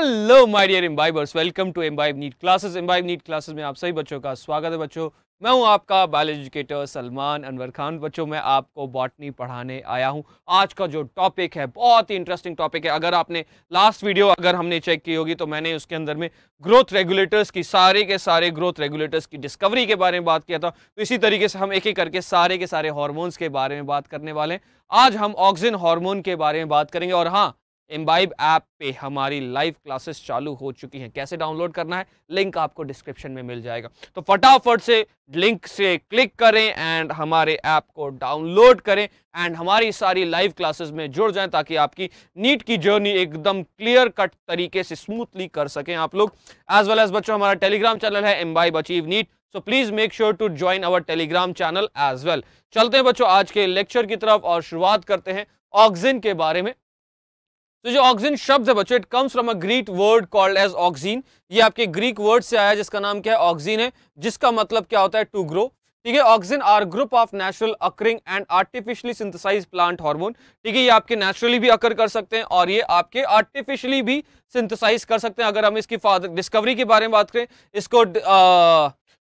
Hello my dear Embibers welcome to Embibe NEET classes Embibe NEET classes में आप सभी बच्चों का स्वागत है बच्चों मैं हूं आपका बाल एजुकेटर सलमान अनवर खान बच्चों मैं आपको बॉटनी पढ़ाने आया हूं आज का जो टॉपिक है बहुत ही इंटरेस्टिंग टॉपिक है अगर आपने लास्ट वीडियो अगर हमने चेक की होगी तो मैंने उसके अंदर में ग्रोथ रेगुलेटर्स की सारे के सारे ग्रोथ रेगुलेटर्स की डिस्कवरी के बारे में बात किया था तो इसी तरीके से हम एक एक करके सारे के सारे हॉर्मोन्स के बारे में बात करने वाले हैं आज हम ऑक्सीजन हॉर्मोन के बारे में बात करेंगे और हाँ इम्बाइब ऐप पे हमारी लाइव क्लासेस चालू हो चुकी हैं कैसे डाउनलोड करना है लिंक आपको डिस्क्रिप्शन में मिल जाएगा तो फटाफट से लिंक से क्लिक करें एंड हमारे ऐप को डाउनलोड करें एंड हमारी सारी लाइव क्लासेस में जुड़ जाएं ताकि आपकी नीट की जर्नी एकदम क्लियर कट तरीके से स्मूथली कर सकें आप लोग एज वेल एज बच्चों हमारा टेलीग्राम चैनल है Embibe achieve NEET so please make sure to join our Telegram channel as well चलते हैं बच्चों आज के लेक्चर की तरफ और शुरुआत करते हैं ऑक्सीजन के बारे में तो जो ऑक्सीजन शब्द है बच्चों it comes from a Greek word called as auxein ये आपके ग्रीक वर्ड से आया जिसका नाम क्या है ऑक्सीन है जिसका मतलब क्या होता है टू ग्रो ठीक है auxin are group of natural occurring and artificially synthesize plant hormone ठीक है ये आपके नेचुरली भी अकर कर सकते हैं और ये आपके आर्टिफिशियली भी सिंथेसाइज कर सकते हैं अगर हम इसकी फादर डिस्कवरी के बारे में बात करें इसको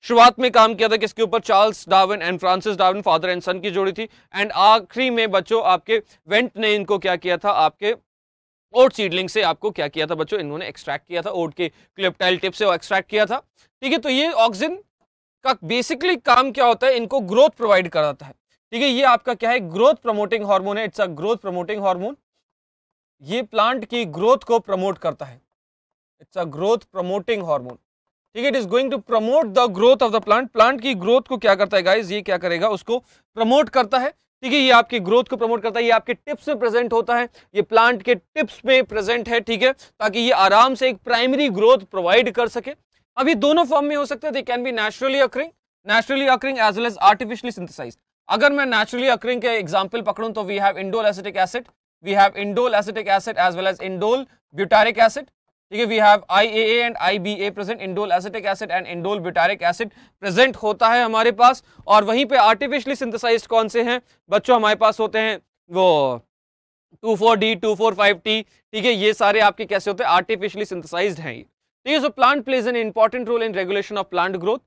शुरुआत में काम किया था किसके ऊपर Charles Darwin and Francis Darwin father and son की जोड़ी थी एंड आखिरी में बच्चों आपके वेंट ने इनको क्या किया था आपके ओट सीडलिंग से आपको क्या किया था बच्चों इन्होंने एक्सट्रैक्ट किया था ओट के क्लिप्टाइल टिप से एक्सट्रैक्ट किया था ठीक है तो ये ऑक्सीजन का बेसिकली काम क्या होता है इनको ग्रोथ प्रोवाइड कराता है ठीक है ये आपका क्या है ग्रोथ प्रमोटिंग हार्मोन है it's a growth promoting hormone ये प्लांट की ग्रोथ को प्रमोट करता है it's a growth promoting hormone ठीक है it is going to promote the growth of the plant plant की ग्रोथ को क्या करता है गाइज ये क्या करेगा उसको प्रमोट करता है ठीक है ये आपकी ग्रोथ को प्रमोट करता है ये आपके टिप्स में प्रेजेंट होता है ये प्लांट के टिप्स में प्रेजेंट है ठीक है ताकि ये आराम से एक प्राइमरी ग्रोथ प्रोवाइड कर सके अब ये दोनों फॉर्म में हो सकते हैं they can be naturally occurring naturally occurring as well as artificially synthesise अगर मैं नेचुरली अक्रिंग के एग्जाम्पल पकड़ूँ तो we have indole acetic acid we have indole acetic acid as well as indole butyric acid ठीक है we have I A and I B A present indole acetic acid and indole butyric acid present होता है हमारे पास और वहीं पे artificially synthesise कौन से हैं बच्चों हमारे पास होते हैं वो two four D two four five T ठीक है ये सारे आपके कैसे होते हैं आर्टिफिशियली सिंथेसाइज हैं ठीक है so plant plays an important role in regulation of plant growth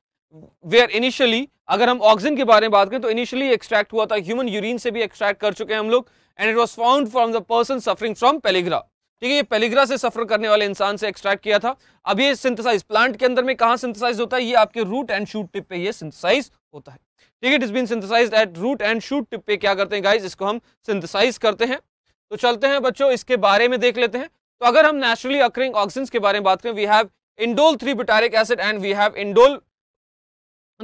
where initially अगर हम ऑक्सीजन के बारे में बात करें तो इनिशियली एक्सट्रैक्ट हुआ था ह्यूमन यूरिन से भी एक्सट्रैक्ट कर चुके हैं हम लोग and it was found from the person suffering from pellagra ठीक है ये पेलीग्रा से सफर करने वाले इंसान से एक्सट्रैक्ट किया था अब ये सिंथेसाइज प्लांट के अंदर में कहा सिंथेसाइज होता है ये आपके रूट एंड शूट टिप पे ये सिंथेसाइज होता है ठीक है it is been synthesize at root and shoot tip पे क्या करते हैं गाइज इसको हम सिंथेसाइज करते हैं तो चलते हैं बच्चों इसके बारे में देख लेते हैं तो अगर हम नेचुरली अक्रिंग ऑक्सीजन के बारे में बात करें we have indole three butyric acid and we have indole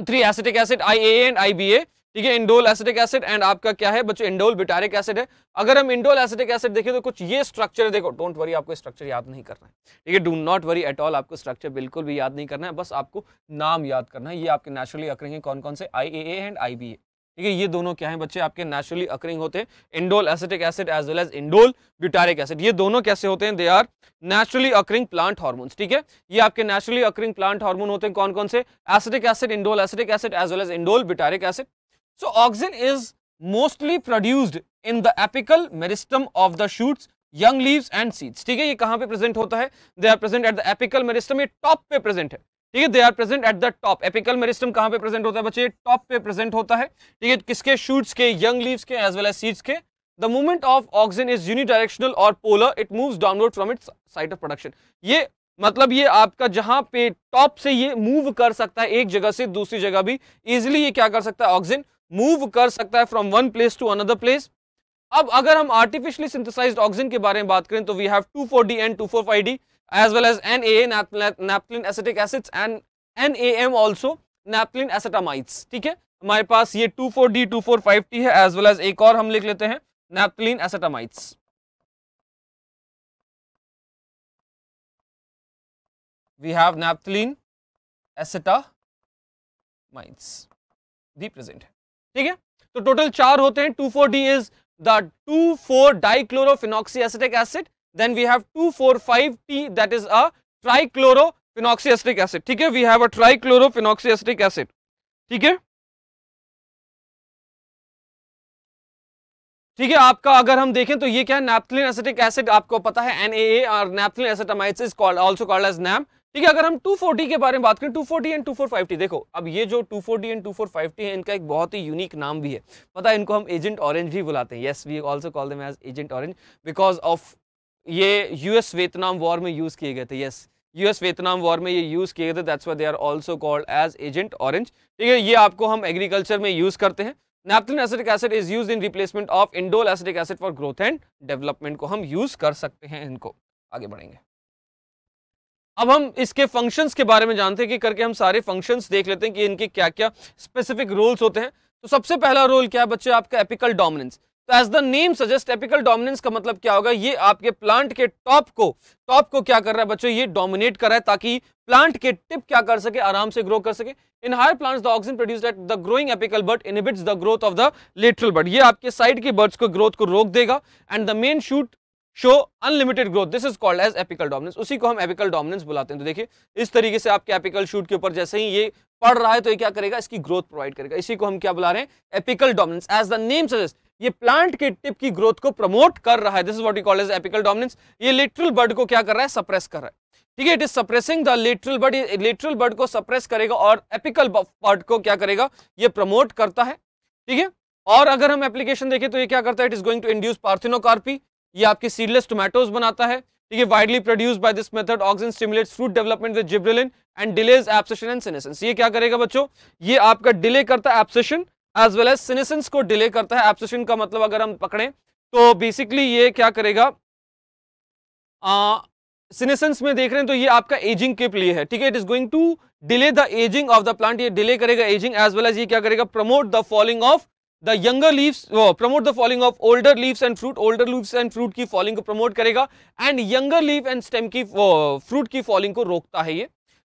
three acetic acid I A and I B A ठीक है इंडोल एसिटिक एसिड एंड आपका क्या है बच्चों इंडोल बिटारिक एसिड है अगर हम इंडोल एसिटिक एसिड देखें तो कुछ ये स्ट्रक्चर देखो डोंट वरी आपको स्ट्रक्चर याद नहीं करना है ठीक है do not worry at all आपको स्ट्रक्चर बिल्कुल भी याद नहीं करना है बस आपको नाम याद करना है ये आपके नेचुरली अकरिंग है कौन कौन से आई एंड आई ठीक है ये दोनों क्या है बच्चे आपके नेचुरली अकरिंग होते हैं indole acetic acid as well as indole butyric acid ये दोनों कैसे होते हैं they are naturally occurring plant hormones ठीक है ये आपके नेचुरली अकरिंग प्लांट हार्मोन होते हैं कौन कौन से acetic acid indole acetic acid as well as indole butyric acid So, auxin is mostly produced in the apical meristem of the shoots young leaves and seeds ठीक है ये कहाँ पे प्रेजेंट होता है they are present at the apical meristem ये top पे present है ठीक है they are present at the top apical meristem कहाँ पे प्रेजेंट होता है बच्चे टॉप पे प्रेजेंट होता है ठीक है किसके शूट्स के यंग लीव्स के एज वेल एज सीड्स के the movement of auxin is unidirectional और polar it moves downward from its site of production ये मतलब ये आपका जहां पे टॉप से ये मूव कर सकता है एक जगह से दूसरी जगह भी इजिली ये क्या कर सकता है ऑक्सीजन मूव कर सकता है from one place to another place अब अगर हम आर्टिफिशियली सिंथेसाइज ऑक्सीजन के बारे में बात करें तो we have two four D and two four five D as well as naphthalene acetic acids and N A M also naphthalene acetamides ठीक है हमारे पास ये two four D two four five T है as well as एक और हम लिख लेते हैं नैप्लिन एसेटामाइट्स वी हैव नैप्लिन एसेटामाइट्स भी प्रेजेंट है ठीक है तो टोटल चार होते हैं two four D is the two four dichlorophenoxy acetic acid then we have two four five T that is a trichlorophenoxy acetic acid ठीक है we have a trichlorophenoxy acetic acid ठीक है ठीक है आपका अगर हम देखें तो ये क्या है नैप्थलिन एसिटिक एसिड आपको पता है एन ए और naphthalene acetamides is called also called as NAM ठीक है अगर हम 240 के बारे में बात करें 240 एंड 2450 देखो अब ये जो 240 एंड 2450 है इनका एक बहुत ही यूनिक नाम भी है पता है इनको हम एजेंट ऑरेंज भी बुलाते हैं yes we also call them as agent orange because of ये यूएस वियतनाम वॉर में यूज़ किए गए थे येस यूएस वियतनाम वॉर में ये यूज़ किए गए थे that's why they are also called as agent orange ठीक है ये आपको हम एग्रीकल्चर में यूज़ करते हैं naphthalene acidic acid is use in replacement of indole acidic acid for growth and development को हम यूज़ कर सकते हैं इनको आगे बढ़ेंगे अब हम इसके फंक्शंस के बारे में जानते हैं कि करके हम सारे फंक्शंस देख लेते हैं कि इनके क्या क्या स्पेसिफिक रोल्स होते हैं तो सबसे पहला रोल क्या है बच्चे आपका एपिकल डोमिनेंस तो as the name suggest apical dominance का मतलब क्या होगा ये आपके प्लांट के टॉप को टॉप को क्या कर रहा है बच्चों ये डोमिनेट कर रहा है ताकि प्लांट के टिप क्या कर सके आराम से ग्रो कर सके in higher plants the auxin produce at the growing apical bud inhibits the growth of the lateral bud ये आपके साइड के बर्ड्स को ग्रोथ को रोक देगा and the main shoot show unlimited growth this is called as apical dominance उसी को हम एपिकल डोमिनेंस बुलाते हैं तो देखिए इस तरीके से आपके एपिकल शूट के ऊपर जैसे ही ये पढ़ रहा है तो ये क्या करेगा इसकी ग्रोथ प्रोवाइड करेगा इसी को हम क्या बुला रहे हैं apical dominance as the name suggest ये प्लांट के टिप की ग्रोथ को प्रमोट कर रहा है this is what you call as apical dominance ये लिटरल बर्ड को क्या कर रहा है सप्रेस कर रहा है ठीक है it is suppressing the lateral bud lateral bud को सप्रेस करेगा और एपिकल बर्ड को क्या करेगा ये प्रमोट करता है ठीक है और अगर हम एप्लीकेशन देखें तो ये क्या करता है it is going to induce parthenocarpy ये आपके सीडलेस टोमेटोज बनाता है ठीक है widely produce by this method auxin stimulate fruit development with gibberellin and delays abscission and senescence ये क्या करेगा बच्चों ये आपका डिले करता है abscission as well as senescence को डिले करता है एब्सेशन का मतलब अगर हम पकड़ें तो बेसिकली ये क्या करेगा सिनेसेंस में देख रहे हैं तो ये आपका एजिंग के लिए है ठीक है it is going to delay the ageing of the plant ये डिले करेगा एजिंग एज वेल एज ये क्या करेगा promote the falling of the younger leaves promote the falling of older leaves and fruit older leaves and fruit की falling को promote करेगा and younger leave and stem की fruit की falling को रोकता है ये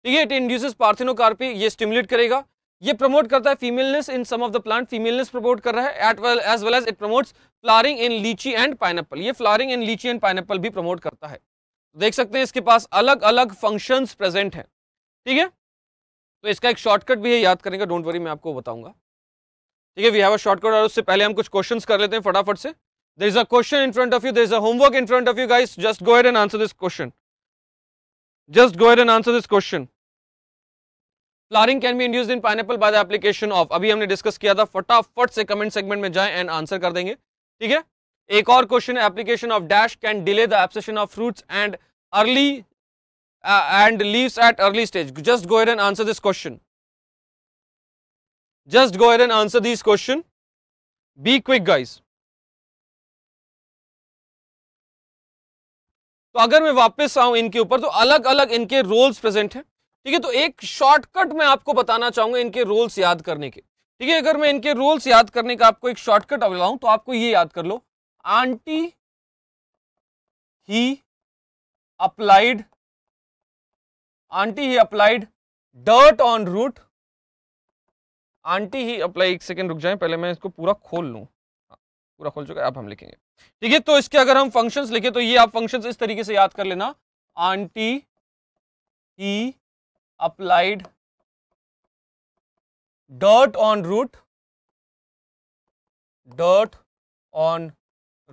ठीक है इट इंड्यूसेस पार्थिनोकार्पी ये स्टिमुलेट करेगा ये प्रमोट करता है femaleness in some of the plant femaleness promote कर रहा है at well as well as it promotes flowering in litchi and pineapple ये flowering in litchi and pineapple भी प्रमोट करता है देख सकते हैं इसके पास अलग अलग फंक्शंस प्रेजेंट हैं ठीक है तो इसका एक शॉर्टकट भी है याद करेंगे डोंट वरी मैं आपको बताऊंगा ठीक है वी हैव अ शॉर्टकट और उससे पहले हम कुछ क्वेश्चंस कर लेते हैं फटाफट से there is a question in front of you there is a homework in front of you guys just go ahead and answer this question just go ahead and answer this question flowering can be induced in pineapple by the application of अभी हमने discuss किया था फटाफट से comment segment में जाएं and answer कर देंगे ठीक है एक और question application of dash can delay the abscission of fruits and early and leaves at early stage just go ahead and answer this question Just go ahead and answer these question. Be quick guys. तो अगर मैं वापस आऊं इनके ऊपर तो अलग अलग इनके रोल्स प्रेजेंट हैं ठीक है तो एक शॉर्टकट मैं आपको बताना चाहूंगा इनके रोल्स याद करने के ठीक है अगर मैं इनके रोल्स याद करने का आपको एक शॉर्टकट अवलाऊं तो आपको ये याद कर लो aunty he applied aunty he applied dirt on root aunty he apply एक सेकेंड रुक जाए पहले मैं इसको पूरा खोल लूँ हाँ, पूरा खोल चुका है अब हम लिखेंगे ठीक है तो इसके अगर हम फंक्शंस लिखे तो ये आप फंक्शंस इस तरीके से याद कर लेना aunty E applied dot on root dot on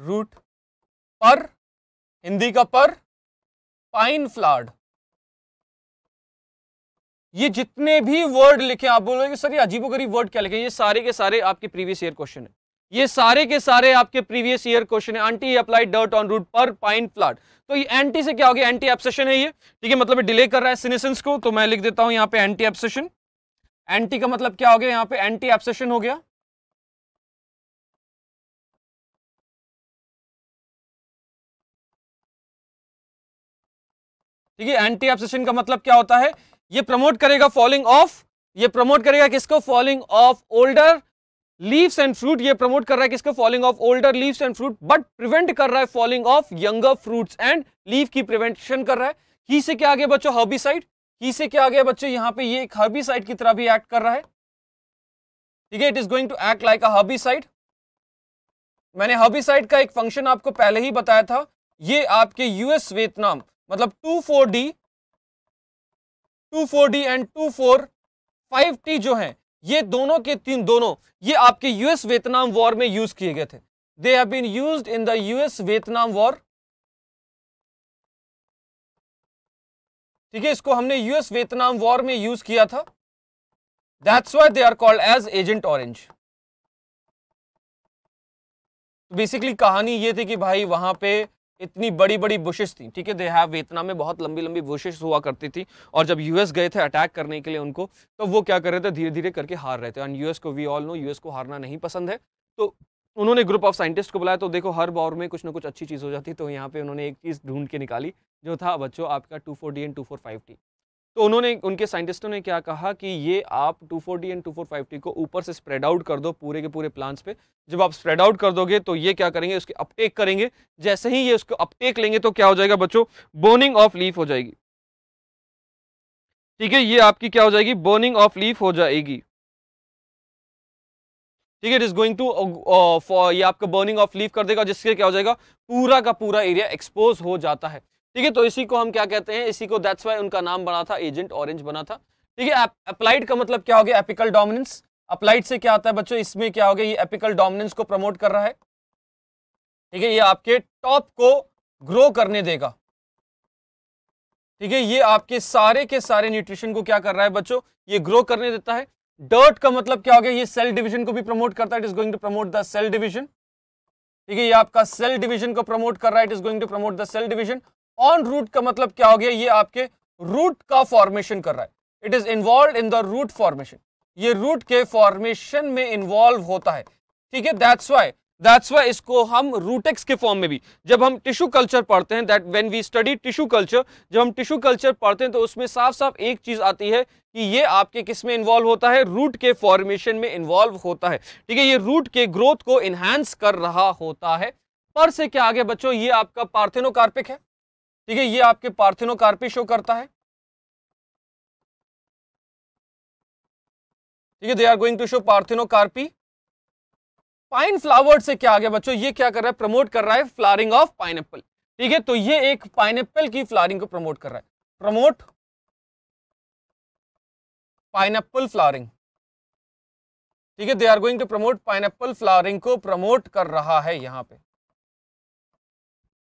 root पर हिंदी का पर पाइन फ्लाड ये जितने भी वर्ड लिखे आप बोलोगे सर ये अजीबोगरीब वर्ड क्या लिखे ये सारे के सारे आपके प्रीवियस ईयर क्वेश्चन है ये सारे के सारे आपके प्रीवियस ईयर क्वेश्चन है anti applied dirt on root पर पाइन प्लाट तो ये एंटी से क्या हो गया एंटी एप्सेशन है ये ठीक है मतलब डिले कर रहा है सिनेसेंस को तो मैं लिख देता हूं यहां पे एंटी एप्सेशन एंटी का मतलब क्या हो गया यहां पे एंटी एप्सेशन हो गया ठीक है एंटी एप्सेशन का मतलब क्या होता है ये प्रमोट करेगा फॉलिंग ऑफ ये प्रमोट करेगा किसको falling of older leaves and fruit ये प्रमोट कर रहा है किसको falling of older leaves and fruit but prevent कर रहा है falling of younger fruits and leave की प्रिवेंशन कर रहा है ही से क्या आ गया बच्चों हर्बिसाइड ही से क्या आ गया बच्चों यहां पे ये एक हर्बिसाइड की तरह भी एक्ट कर रहा है ठीक है it is going to act like a herbicide मैंने हर्बिसाइड का एक फंक्शन आपको पहले ही बताया था ये आपके यूएस वेतनाम मतलब two four D two four D and two four five T जो हैं ये दोनों के तीन दोनों ये आपके यूएस वियतनाम वॉर में यूज किए गए थे they have been used in the US Vietnam war ठीक है इसको हमने यूएस वियतनाम वॉर में यूज किया था that's why they are called as agent orange basically कहानी ये थी कि भाई वहां पे इतनी बड़ी बड़ी बुशेस थी ठीक है दे हैव में बहुत लंबी लंबी बुशेस हुआ करती थी और जब यूएस गए थे अटैक करने के लिए उनको तो वो क्या कर रहे थे धीरे धीरे करके हार रहे थे एंड यूएस को वी ऑल नो यूएस को हारना नहीं पसंद है तो उन्होंने ग्रुप ऑफ साइंटिस्ट को बुलाया तो देखो हर बॉर में कुछ ना कुछ अच्छी चीज़ हो जाती तो यहाँ पे उन्होंने एक चीज़ ढूंढ के निकाली जो था बच्चों आपका two four D and two four five T तो उन्होंने उनके साइंटिस्टों ने क्या कहा कि ये आप 240 एंड 2450 को ऊपर से स्प्रेड आउट कर दो पूरे के पूरे प्लांट्स पे जब आप स्प्रेड आउट कर दोगे तो ये क्या करेंगे उसके अपटेक करेंगे जैसे ही ये उसको अपटेक लेंगे तो क्या हो जाएगा बच्चों बोनिंग ऑफ लीफ हो जाएगी ठीक है ये आपकी क्या हो जाएगी बोनिंग ऑफ लीफ हो जाएगी ठीक है इट इज गोइंग टू ये आपका बर्निंग ऑफ लीफ कर देगा जिससे क्या हो जाएगा पूरा का पूरा एरिया एक्सपोज हो जाता है ठीक है तो इसी को हम क्या कहते हैं इसी को दैट्स वाई उनका नाम बना था एजेंट ऑरेंज बना था ठीक है अप्लाइड का मतलब क्या हो गया एपिकल डोमिनेंस अप्लाइड से क्या आता है बच्चों इसमें क्या हो गया ये एपिकल डोमिनेंस को प्रमोट कर रहा है ठीक है ये आपके टॉप को ग्रो करने देगा ठीक है ये आपके सारे के सारे न्यूट्रिशन को क्या कर रहा है बच्चों ये ग्रो करने देता है डर्ट का मतलब क्या हो गया ये सेल डिवीजन को भी प्रमोट करता है it is going to promote the cell division ठीक है ये आपका सेल डिवीजन को प्रमोट कर रहा है it is going to promote the cell division on root का मतलब क्या हो गया ये आपके रूट का फॉर्मेशन कर रहा है it is involve in the root formation ये रूट के फॉर्मेशन में इन्वॉल्व होता है ठीक है दैट्स वाई दैट्स वाई इसको हम रूटेक्स के फॉर्म में भी जब हम टिश्यू कल्चर पढ़ते हैं that when we study tissue culture जब हम टिश्यू कल्चर पढ़ते हैं तो उसमें साफ साफ एक चीज आती है कि ये आपके किस में इन्वॉल्व होता है रूट के फॉर्मेशन में इन्वॉल्व होता है ठीक है ये रूट के ग्रोथ को इन्हांस कर रहा होता है पर से क्या आगे बच्चों ये आपका पार्थेनोकार्पिक है ठीक है ये आपके पार्थिनोकार्पी शो करता है ठीक है they are going to show parthenocarpy pine flowered से क्या आ गया बच्चों ये क्या कर रहा है प्रमोट कर रहा है फ्लारिंग ऑफ पाइन ठीक है तो ये एक पाइन की फ्लारिंग को प्रमोट कर रहा है प्रमोट पाइन फ्लारिंग ठीक है they are going to promote pine flowering को प्रमोट कर रहा है यहां पे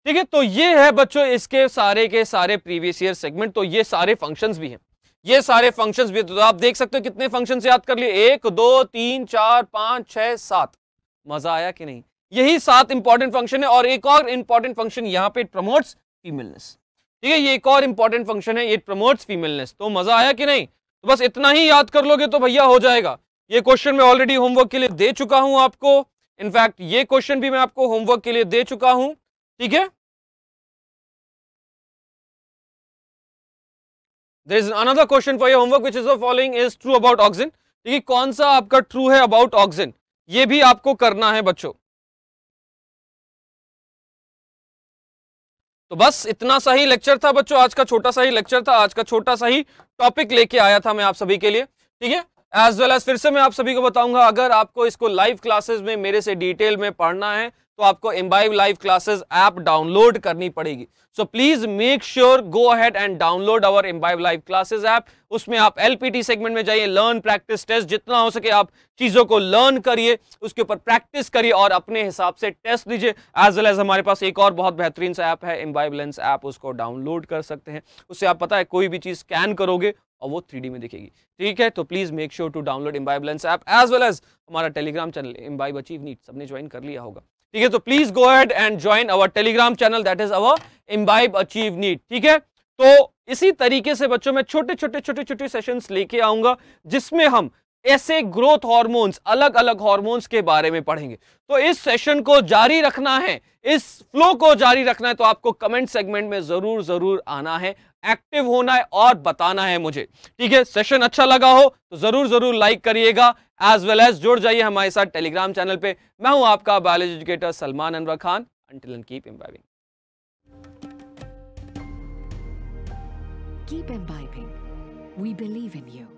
ठीक है तो ये है बच्चों इसके सारे के सारे प्रीवियस ईयर सेगमेंट तो ये सारे फंक्शंस भी हैं ये सारे फंक्शंस भी तो आप देख सकते हो कितने फंक्शन याद कर लिए एक दो तीन चार पांच छह सात मजा आया कि नहीं यही सात इंपॉर्टेंट फंक्शन है और एक और इंपॉर्टेंट फंक्शन यहाँ पे इट प्रमोट्स फीमेलनेस ठीक है ये एक और इंपॉर्टेंट फंक्शन है इट प्रमोट्स फीमेलनेस तो मजा आया कि नहीं तो बस इतना ही याद कर लोगे तो भैया हो जाएगा ये क्वेश्चन मैं ऑलरेडी होमवर्क के लिए दे चुका हूं आपको इनफैक्ट ये क्वेश्चन भी मैं आपको होमवर्क के लिए दे चुका हूं ठीक है there is another question for your homework which is the following is true about auxin ठीक है कौन सा आपका ट्रू है अबाउट ऑक्सीजन ये भी आपको करना है बच्चों तो बस इतना सा ही लेक्चर था बच्चों आज का छोटा सा ही लेक्चर था आज का छोटा सा ही टॉपिक लेके आया था मैं आप सभी के लिए ठीक है एज वेल एज फिर से मैं आप सभी को बताऊंगा अगर आपको इसको लाइव क्लासेस में मेरे से डिटेल में पढ़ना है तो आपको Imbibe live classes app download करनी पड़ेगी so please make sure go ahead and download our Imbibe live classes app उसमें आप एलपीटी सेगमेंट में जाइए लर्न प्रैक्टिस टेस्ट जितना हो सके आप चीजों को लर्न करिए उसके ऊपर प्रैक्टिस करिए और अपने हिसाब से टेस्ट दीजिए एज वेल एज हमारे पास एक और बहुत बेहतरीन सा ऐप है एम्बाइव लेंस ऐप उसको डाउनलोड कर सकते हैं उससे आप पता है कोई भी चीज स्कैन करोगे और वो थ्री में दिखेगी ठीक है तो please make sure to download Imbibe lens app as well as हमारा Telegram channel Imbibe achieve NEET सबने ज्वाइन कर लिया होगा ठीक है तो please go ahead and join our Telegram channel that is our Imbibe achieve NEET ठीक है तो इसी तरीके से बच्चों में छोटे छोटे छोटे छोटे सेशंस लेके आऊंगा जिसमें हम ऐसे ग्रोथ हार्मोन्स अलग अलग हार्मोन्स के बारे में पढ़ेंगे तो इस सेशन को जारी रखना है इस फ्लो को जारी रखना है तो आपको कमेंट सेगमेंट में जरूर जरूर आना है एक्टिव होना है और बताना है मुझे ठीक है सेशन अच्छा लगा हो तो जरूर जरूर लाइक करिएगा एज वेल एज जुड़ जाइए हमारे साथ टेलीग्राम चैनल पे मैं हूं आपका biology educator Salman Anwar Khan until and keep imbibing keep imbibing. We believe in you